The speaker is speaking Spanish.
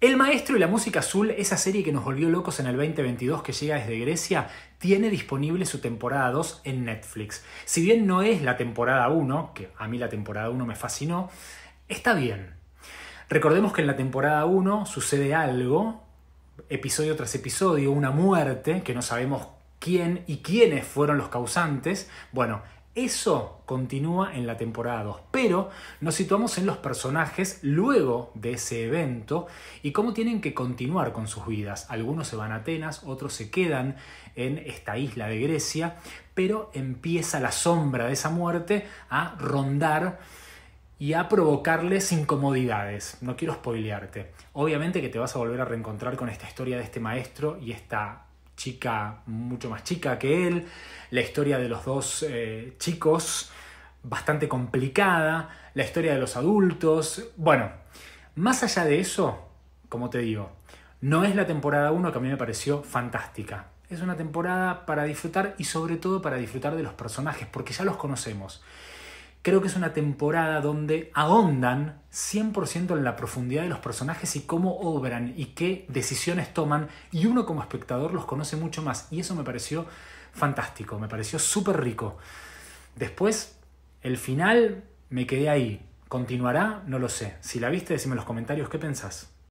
El Maestro y la Música Azul, esa serie que nos volvió locos en el 2022 que llega desde Grecia, tiene disponible su temporada 2 en Netflix. Si bien no es la temporada 1, que a mí la temporada 1 me fascinó, está bien. Recordemos que en la temporada 1 sucede algo, episodio tras episodio, una muerte, que no sabemos quién y quiénes fueron los causantes. Bueno, eso continúa en la temporada 2, pero nos situamos en los personajes luego de ese evento y cómo tienen que continuar con sus vidas. Algunos se van a Atenas, otros se quedan en esta isla de Grecia, pero empieza la sombra de esa muerte a rondar y a provocarles incomodidades. No quiero spoilearte. Obviamente que te vas a volver a reencontrar con esta historia de este maestro y esta chica, mucho más chica que él, la historia de los dos eh, chicos, bastante complicada, la historia de los adultos. Bueno, más allá de eso, como te digo, no es la temporada 1 que a mí me pareció fantástica. Es una temporada para disfrutar y sobre todo para disfrutar de los personajes, porque ya los conocemos creo que es una temporada donde ahondan 100% en la profundidad de los personajes y cómo obran y qué decisiones toman y uno como espectador los conoce mucho más y eso me pareció fantástico, me pareció súper rico. Después, el final, me quedé ahí. ¿Continuará? No lo sé. Si la viste, decime en los comentarios qué pensás.